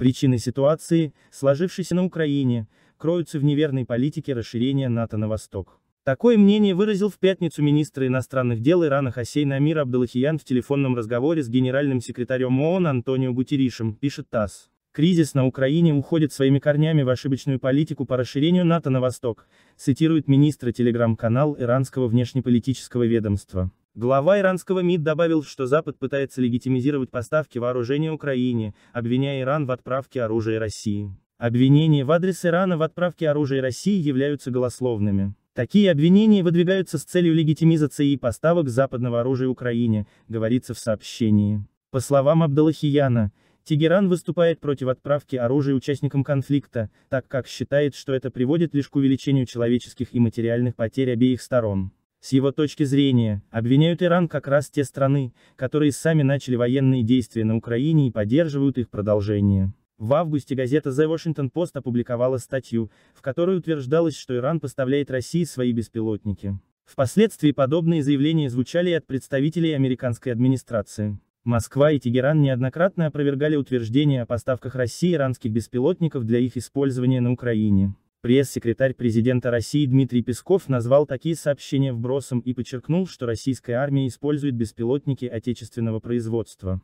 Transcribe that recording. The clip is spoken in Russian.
Причины ситуации, сложившейся на Украине, кроются в неверной политике расширения НАТО на восток. Такое мнение выразил в пятницу министр иностранных дел Ирана Хасейн Амир Абдалахиян в телефонном разговоре с генеральным секретарем ООН Антонио Гутеришем, пишет ТАСС. Кризис на Украине уходит своими корнями в ошибочную политику по расширению НАТО на восток, цитирует министра телеграм-канал иранского внешнеполитического ведомства. Глава иранского МИД добавил, что Запад пытается легитимизировать поставки вооружения Украине, обвиняя Иран в отправке оружия России. Обвинения в адрес Ирана в отправке оружия России являются голословными. Такие обвинения выдвигаются с целью легитимизации и поставок западного оружия Украине, говорится в сообщении. По словам Абдалахияна, Тегеран выступает против отправки оружия участникам конфликта, так как считает, что это приводит лишь к увеличению человеческих и материальных потерь обеих сторон. С его точки зрения, обвиняют Иран как раз те страны, которые сами начали военные действия на Украине и поддерживают их продолжение. В августе газета The Washington Post опубликовала статью, в которой утверждалось, что Иран поставляет России свои беспилотники. Впоследствии подобные заявления звучали и от представителей американской администрации. Москва и Тегеран неоднократно опровергали утверждения о поставках России иранских беспилотников для их использования на Украине. Пресс-секретарь президента России Дмитрий Песков назвал такие сообщения вбросом и подчеркнул, что российская армия использует беспилотники отечественного производства.